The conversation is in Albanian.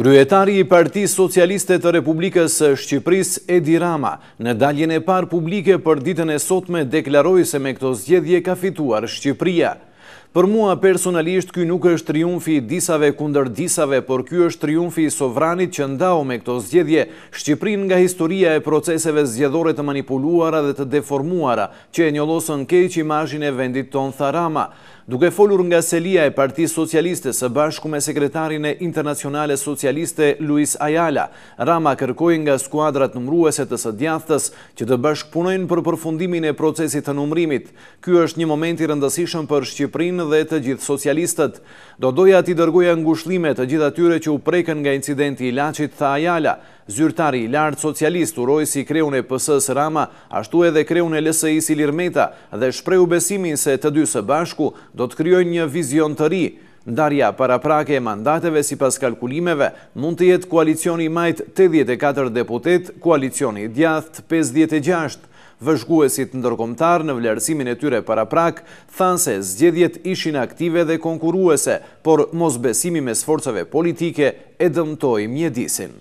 Kryetari i Parti Socialiste të Republikës Shqipëris, Edi Rama, në daljen e par publike për ditën e sotme deklaroj se me këto zjedhje ka fituar Shqipëria. Për mua personalisht ky nuk është triumfi disave kundër disave, por ky është triumfi sovranit që ndau me këto zgjedhje Shqiprin nga historia e proceseve zgjedhore të manipuluara dhe të deformuara që e losën keq imajin e vendit ton Tharama. Duke folur nga selia e Parti Socialiste së bashku me sekretarin e Internacionale Socialiste Luis Ayala, Rama kërkoj nga skuadrat nëmruese të së djathës që të bashkëpunojnë për përfundimin e procesit të nëmrimit. Ky është një moment i rëndësishëm për Shqiprinë dhe të gjithë socialistët. Do doja ti dërguja ngushlimet të gjithë atyre që u preken nga incidenti i lachit tha Ajala. Zyrtari i lartë socialist uroj si kreun e pësës Rama, ashtu edhe kreun e i si Lirmeta dhe shpreu besimin se të dy së bashku do të kryoj një vizion të ri, Ndarja para prake e mandateve si pas kalkulimeve mund të jetë koalicioni majt 84 deputet, koalicioni djath 56. Vëshguesit ndërkomtar në vlerësimin e tyre para prak, thanë se zgjedjet ishin aktive dhe konkuruese, por mos besimi me sforcëve politike e dëmtoj mjedisin.